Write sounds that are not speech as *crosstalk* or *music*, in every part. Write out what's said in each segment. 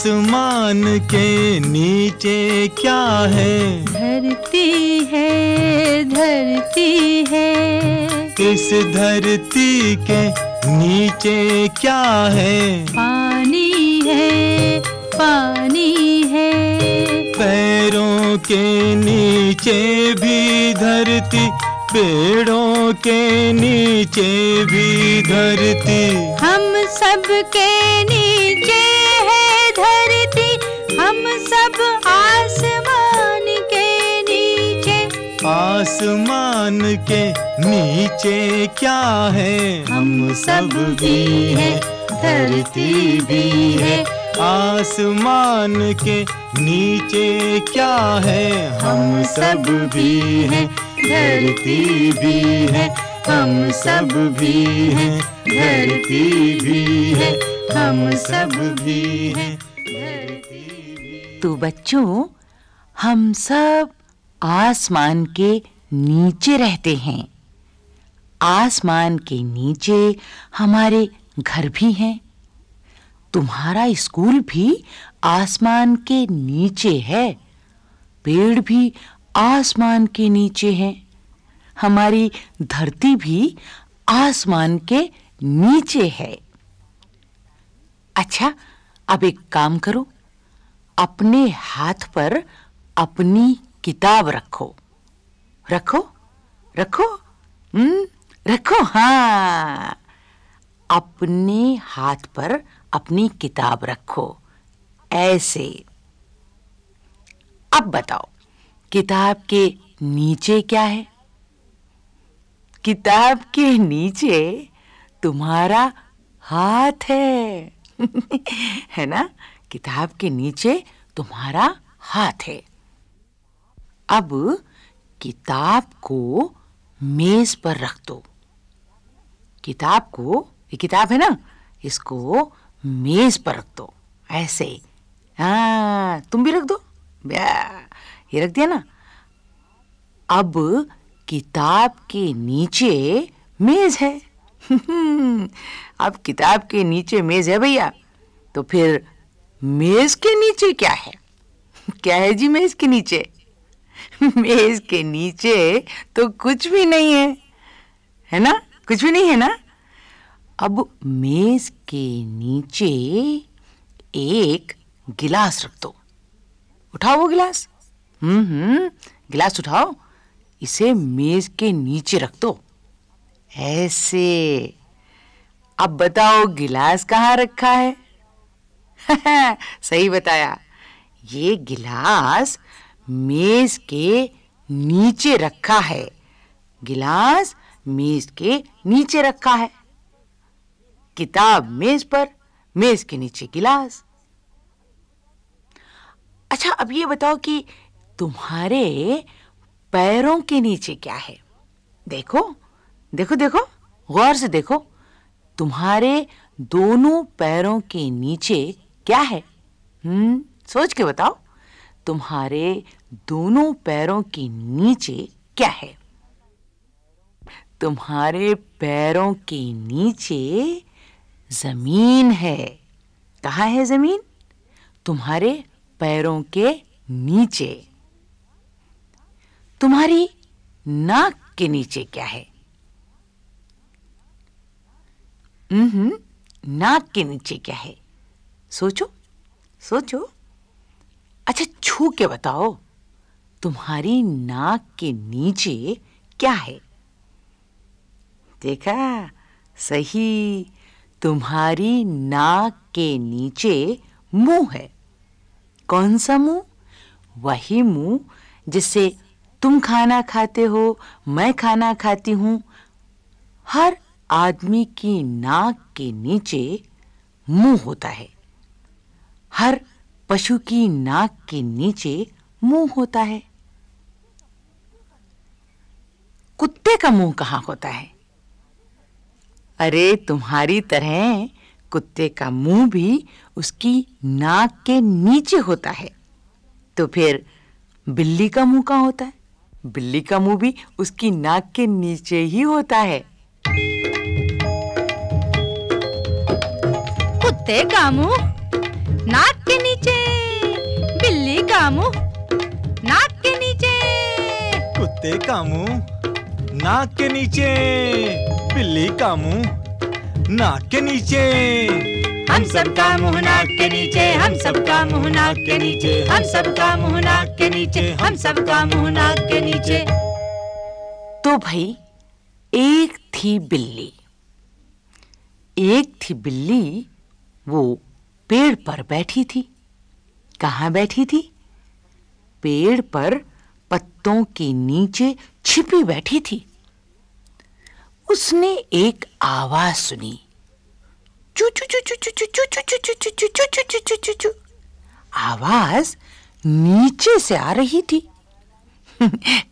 आसमान के नीचे क्या है धरती है धरती है इस धरती के नीचे क्या है पानी है पानी है पैरों के नीचे भी धरती पेड़ों के नीचे भी धरती हम सब के नीचे धरती हम सब आसमान के नीचे आसमान के नीचे क्या है हम सब भी है धरती भी है आसमान के नीचे क्या है हम सब भी हैं धरती भी है हम सब भी हैं धरती भी है हम सब भी हैं तो बच्चों हम सब आसमान के नीचे रहते हैं आसमान के नीचे हमारे घर भी हैं तुम्हारा स्कूल भी आसमान के नीचे है पेड़ भी आसमान के नीचे हैं हमारी धरती भी आसमान के नीचे है अच्छा अब एक काम करो अपने हाथ पर अपनी किताब रखो रखो रखो हम्म रखो हां अपने हाथ पर अपनी किताब रखो ऐसे अब बताओ किताब के नीचे क्या है किताब के नीचे तुम्हारा हाथ है *laughs* है ना किताब के नीचे तुम्हारा हाथ है अब किताब को मेज पर रख दो किताब को ये किताब है ना इसको मेज पर रख दो ऐसे हाँ तुम भी रख दो ये रख दिया ना अब किताब के नीचे मेज है *laughs* अब किताब के नीचे मेज है भैया तो फिर मेज के नीचे क्या है क्या है जी मेज के नीचे मेज के नीचे तो कुछ भी नहीं है है ना कुछ भी नहीं है ना अब मेज के नीचे एक गिलास रख दो उठाओ वो गिलास हम्म, हम्म गिलास उठाओ इसे मेज के नीचे रख दो ऐसे अब बताओ गिलास कहाँ रखा है *laughs* सही बताया ये गिलास मेज के नीचे रखा है गिलास मेज के नीचे रखा है किताब मेज पर मेज के नीचे गिलास अच्छा अब ये बताओ कि तुम्हारे पैरों के नीचे क्या है देखो देखो देखो गौर से देखो तुम्हारे दोनों पैरों के नीचे क्या है हम्म सोच के बताओ तुम्हारे दोनों पैरों के नीचे क्या है तुम्हारे पैरों के नीचे जमीन है कहा है जमीन तुम्हारे पैरों के नीचे तुम्हारी नाक के नीचे क्या है हम्म, नाक के नीचे क्या है सोचो सोचो अच्छा छू के बताओ तुम्हारी नाक के नीचे क्या है देखा सही तुम्हारी नाक के नीचे मुंह है कौन सा मुंह वही मुंह जिससे तुम खाना खाते हो मैं खाना खाती हूं हर आदमी की नाक के नीचे मुंह होता है हर पशु की नाक के नीचे मुंह होता है कुत्ते का मुंह कहां होता है अरे तुम्हारी तरह कुत्ते का मुंह भी उसकी नाक के नीचे होता है तो फिर बिल्ली का मुंह कहां होता है बिल्ली का मुंह भी उसकी नाक के नीचे ही होता है कुत्ते का मुंह का मुंह नाक के नीचे बिल्ली का मुंह नाक के नीचे हम सबका मुंह नाक के नीचे हम सबका मुंह नाक के नीचे हम सबका मुंह नाक के नीचे हम सबका मुंह नाक के नीचे तो भाई एक थी बिल्ली एक थी बिल्ली वो पेड़ पर बैठी थी कहां बैठी थी पेड़ पर पत्तों के नीचे छिपी बैठी थी उसने एक आवाज सुनी आवाज नीचे से आ रही थी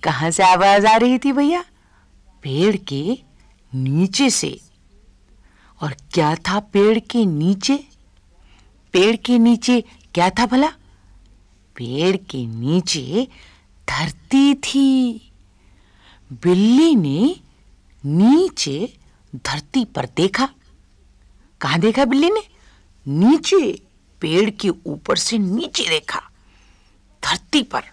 कहां से आवाज आ रही थी भैया पेड़ के नीचे से और क्या था पेड़ के नीचे पेड़ के नीचे क्या था भला पेड़ के नीचे धरती थी बिल्ली ने नीचे धरती पर देखा कहां देखा बिल्ली ने नीचे पेड़ के ऊपर से नीचे देखा धरती पर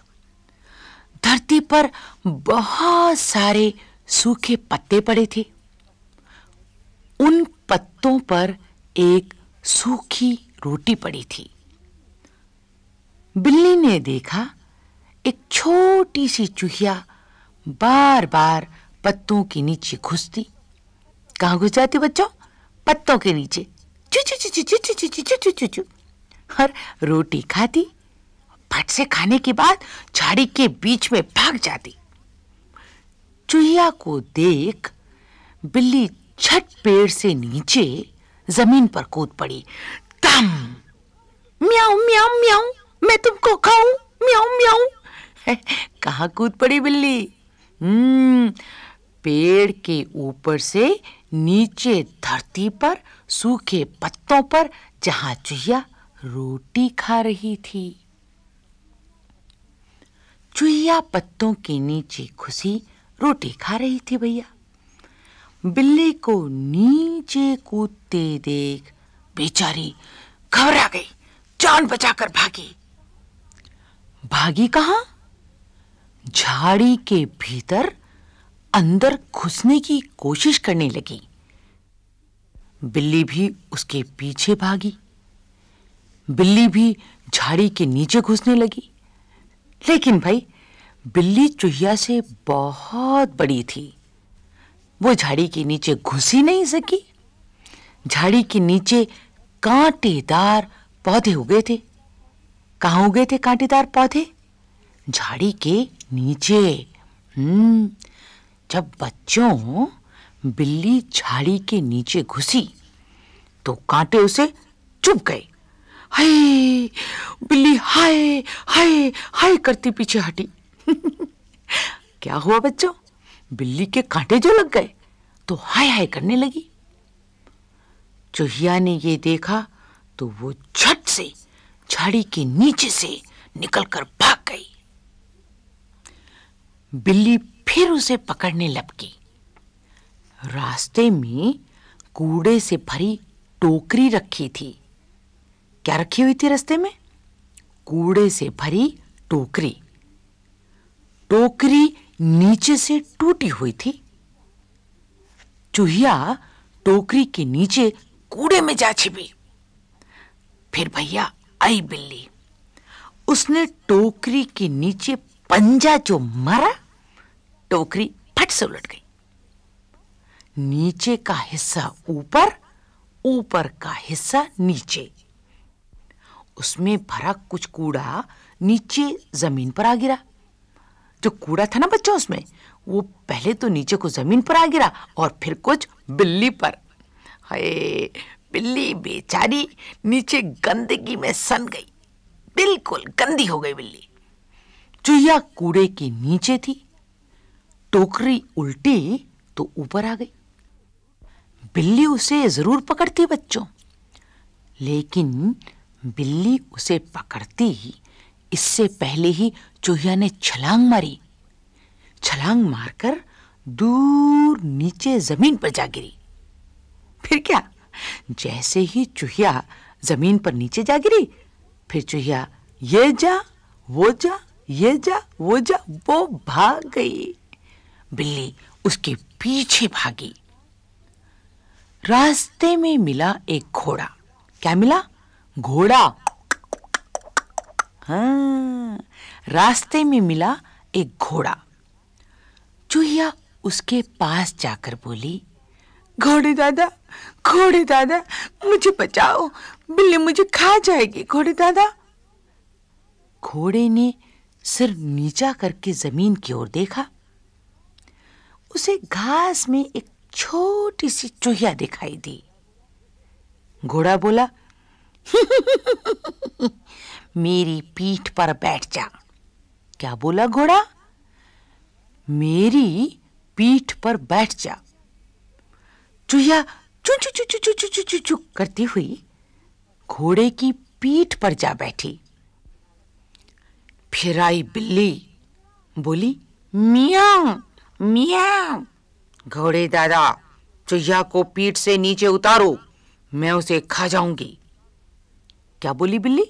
धरती पर बहुत सारे सूखे पत्ते पड़े थे उन पत्तों पर एक सूखी रोटी पड़ी थी बिल्ली ने देखा एक छोटी सी चूहिया बार बार पत्तों के नीचे घुसती कहाँ घुस जाती बच्चों पत्तों के नीचे चुचु चुचु चुचु चुचु चुचु चुचु हर रोटी खाती फट से खाने के बाद झाड़ी के बीच में भाग जाती चूहिया को देख बिल्ली छठ पेड़ से नीचे जमीन पर कूद पड़ी तम म्याऊ म्याऊ म्याऊ मैं तुमको खाऊं म्याऊ म्याऊ *laughs* कहा कूद पड़ी बिल्ली हम्म पेड़ के ऊपर से नीचे धरती पर सूखे पत्तों पर जहां चुहिया रोटी खा रही थी चुहिया पत्तों के नीचे घुसी रोटी खा रही थी भैया बिल्ली को नीचे कूदते देख बेचारी घबरा गई जान बचाकर भागी भागी कहा झाड़ी के भीतर अंदर घुसने की कोशिश करने लगी बिल्ली भी उसके पीछे भागी बिल्ली भी झाड़ी के नीचे घुसने लगी लेकिन भाई बिल्ली चूहिया से बहुत बड़ी थी वो झाड़ी के नीचे घुस ही नहीं सकी झाड़ी के नीचे कांटेदार पौधे उगे थे कहाँ उगे थे कांटेदार पौधे झाड़ी के नीचे हम्म जब बच्चों बिल्ली झाड़ी के नीचे घुसी तो कांटे उसे चुभ गए हाय बिल्ली हाय हाय हाय करती पीछे हटी *laughs* क्या हुआ बच्चों बिल्ली के कांटे जो लग गए तो हाय हाय करने लगी चूहिया ने ये देखा तो वो झट से झाड़ी के नीचे से निकलकर भाग गई बिल्ली फिर उसे पकड़ने लपकी रास्ते में कूड़े से भरी टोकरी रखी थी क्या रखी हुई थी रास्ते में कूड़े से भरी टोकरी टोकरी नीचे से टूटी हुई थी चूहिया टोकरी के नीचे कूड़े में जा छिपी फिर भैया आई बिल्ली उसने टोकरी के नीचे पंजा जो मारा टोकरी फट से उलट गई नीचे का हिस्सा ऊपर ऊपर का हिस्सा नीचे उसमें भरा कुछ कूड़ा नीचे जमीन पर आ गिरा जो कूड़ा था ना बच्चों उसमें वो पहले तो नीचे को जमीन पर आ गिरा और फिर कुछ बिल्ली पर हाय बिल्ली बेचारी नीचे गंदगी में सन गई बिल्कुल गंदी हो गई बिल्ली चुहिया कूड़े के नीचे थी टोकरी उल्टी तो ऊपर आ गई बिल्ली उसे जरूर पकड़ती बच्चों लेकिन बिल्ली उसे पकड़ती ही इससे पहले ही चूहिया ने छलांग मारी छलांग मारकर दूर नीचे जमीन पर जा गिरी फिर क्या जैसे ही चूहिया जमीन पर नीचे जा गिरी फिर चूहिया ये जा वो जा ये जा वो जा वो भाग गई बिल्ली उसके पीछे भागी रास्ते में मिला एक घोड़ा क्या मिला घोड़ा हाँ रास्ते में मिला एक घोड़ा चूहिया उसके पास जाकर बोली घोड़े दादा घोड़े दादा मुझे बचाओ बिल्ली मुझे खा जाएगी घोड़े दादा घोड़े ने सिर नीचा करके जमीन की ओर देखा उसे घास में एक छोटी सी चूहिया दिखाई दी घोड़ा बोला *laughs* मेरी पीठ पर बैठ जा क्या बोला घोड़ा मेरी पीठ पर बैठ जा चूहिया चू चू चू चू चू चू चू चू करती हुई घोड़े की पीठ पर जा बैठी फिर आई बिल्ली बोली मियाँ मियाँ घोड़े दादा चुहिया को पीठ से नीचे उतारो मैं उसे खा जाऊंगी क्या बोली बिल्ली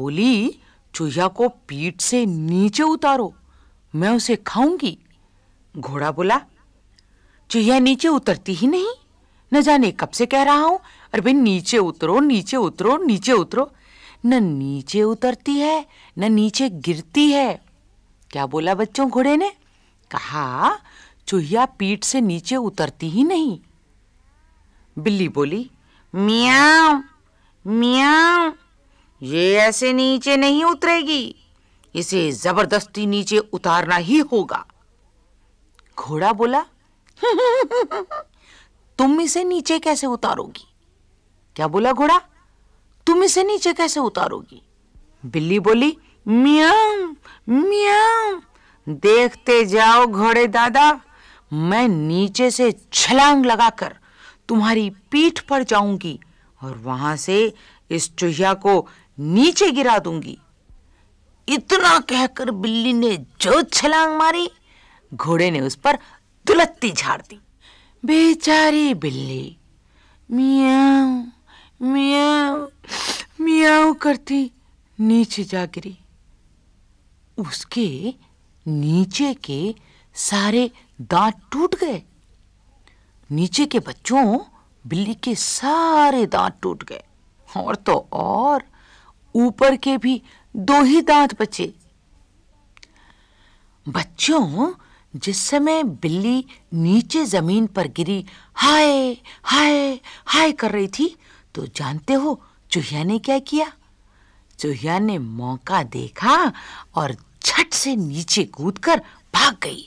बोली चुहिया को पीठ से नीचे उतारो मैं उसे खाऊंगी घोड़ा बोला चुहिया नीचे उतरती ही नहीं न जाने कब से कह रहा हूं अरे भाई नीचे उतरो नीचे उतरो नीचे उतरो न नीचे उतरती है न नीचे गिरती है क्या बोला बच्चों घोड़े ने कहा चूहिया पीठ से नीचे उतरती ही नहीं बिल्ली बोली मियाँ मियाँ ये ऐसे नीचे नहीं उतरेगी इसे जबरदस्ती नीचे उतारना ही होगा घोड़ा बोला तुम इसे नीचे कैसे उतारोगी क्या बोला घोड़ा तुम इसे नीचे कैसे उतारोगी बिल्ली बोली म्याम म्याम देखते जाओ घोड़े दादा मैं नीचे से छलांग लगाकर तुम्हारी पीठ पर जाऊंगी और वहां से इस चूहिया को नीचे गिरा दूंगी इतना कहकर बिल्ली ने जो छलांग मारी घोड़े ने उस पर दुलत्ती झाड़ दी बेचारी बिल्ली मियाँ मियाँ मियाँ करती नीचे जा गिरी उसके नीचे के सारे दांत टूट गए नीचे के बच्चों बिल्ली के सारे दांत टूट गए और तो और ऊपर के भी दो ही दांत बचे बच्चों जिस समय बिल्ली नीचे जमीन पर गिरी हाय हाय हाय कर रही थी तो जानते हो चूहिया ने क्या किया चूहिया ने मौका देखा और झट से नीचे कूदकर भाग गई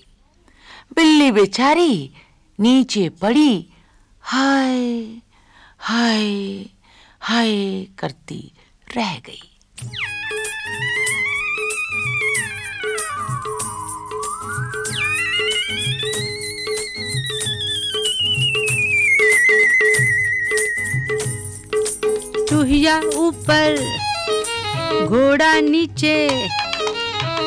बिल्ली बेचारी नीचे पड़ी हाय हाय हाय करती रह गई चूहिया ऊपर घोड़ा नीचे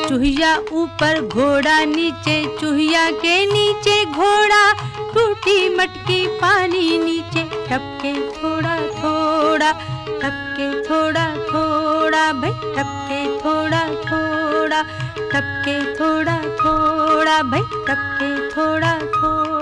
चूहिया ऊपर घोड़ा नीचे चूहिया के नीचे घोड़ा टूटी मटकी पानी नीचे टपके थोड़ा थोड़ा टपके थोड़ा थोड़ा भाई टपके थोड़ा थोड़ा टपके थोड़ा थोड़ा भाई टपके थोड़ा थोड़ा